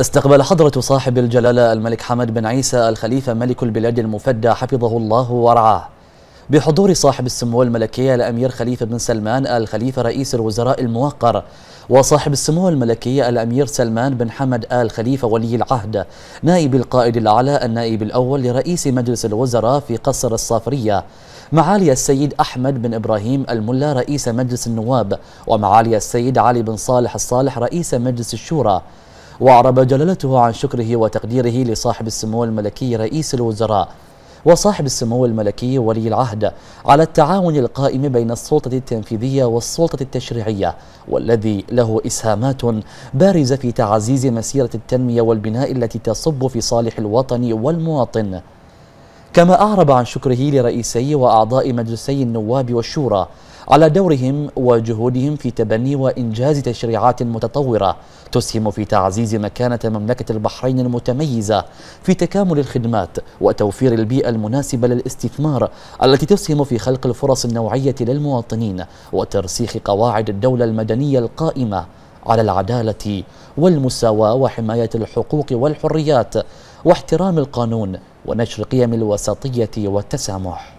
استقبل حضرة صاحب الجلالة الملك حمد بن عيسى الخليفة ملك البلاد المفدى حفظه الله ورعاه بحضور صاحب السمو الملكية الأمير خليفة بن سلمان الخليفة رئيس الوزراء الموقر وصاحب السمو الملكية الأمير سلمان بن حمد آل خليفة ولي العهد نائب القائد الأعلى النائب الأول لرئيس مجلس الوزراء في قصر الصافرية معالي السيد أحمد بن إبراهيم الملا رئيس مجلس النواب ومعالي السيد علي بن صالح الصالح رئيس مجلس الشورى وأعرب جلالته عن شكره وتقديره لصاحب السمو الملكي رئيس الوزراء وصاحب السمو الملكي ولي العهد على التعاون القائم بين السلطة التنفيذية والسلطة التشريعية والذي له إسهامات بارزة في تعزيز مسيرة التنمية والبناء التي تصب في صالح الوطن والمواطن كما أعرب عن شكره لرئيسي وأعضاء مجلسي النواب والشورى على دورهم وجهودهم في تبني وإنجاز تشريعات متطورة تسهم في تعزيز مكانة مملكة البحرين المتميزة في تكامل الخدمات وتوفير البيئة المناسبة للاستثمار التي تسهم في خلق الفرص النوعية للمواطنين وترسيخ قواعد الدولة المدنية القائمة على العدالة والمساواة وحماية الحقوق والحريات واحترام القانون ونشر قيم الوسطية والتسامح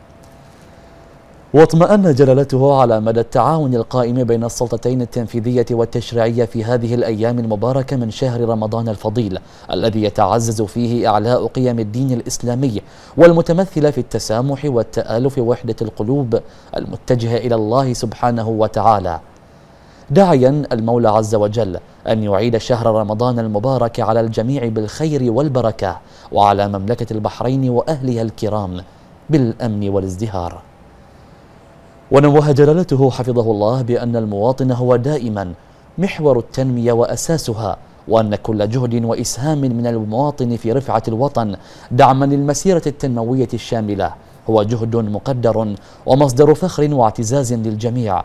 واطمأن جلالته على مدى التعاون القائم بين السلطتين التنفيذية والتشريعية في هذه الأيام المباركة من شهر رمضان الفضيل الذي يتعزز فيه إعلاء قيم الدين الإسلامي والمتمثلة في التسامح والتآلف وحدة القلوب المتجهة إلى الله سبحانه وتعالى داعيا المولى عز وجل أن يعيد شهر رمضان المبارك على الجميع بالخير والبركة وعلى مملكة البحرين وأهلها الكرام بالأمن والازدهار ونوه جلالته حفظه الله بأن المواطن هو دائما محور التنمية وأساسها وأن كل جهد وإسهام من المواطن في رفعة الوطن دعما للمسيرة التنموية الشاملة هو جهد مقدر ومصدر فخر واعتزاز للجميع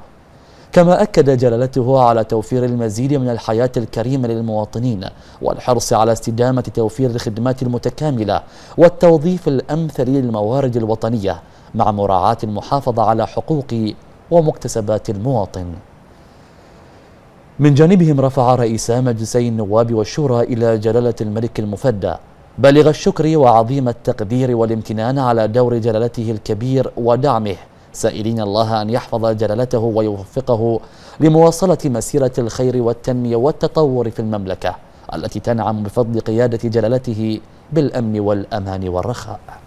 كما أكد جلالته على توفير المزيد من الحياة الكريمة للمواطنين والحرص على استدامة توفير الخدمات المتكاملة والتوظيف الأمثل للموارد الوطنية مع مراعاة المحافظة على حقوق ومكتسبات المواطن من جانبهم رفع رئيسا مجلسي النواب والشورى إلى جلالة الملك المفدى بالغ الشكر وعظيم التقدير والامتنان على دور جلالته الكبير ودعمه سائلين الله أن يحفظ جلالته ويوفقه لمواصلة مسيرة الخير والتنمية والتطور في المملكة التي تنعم بفضل قيادة جلالته بالأمن والأمان والرخاء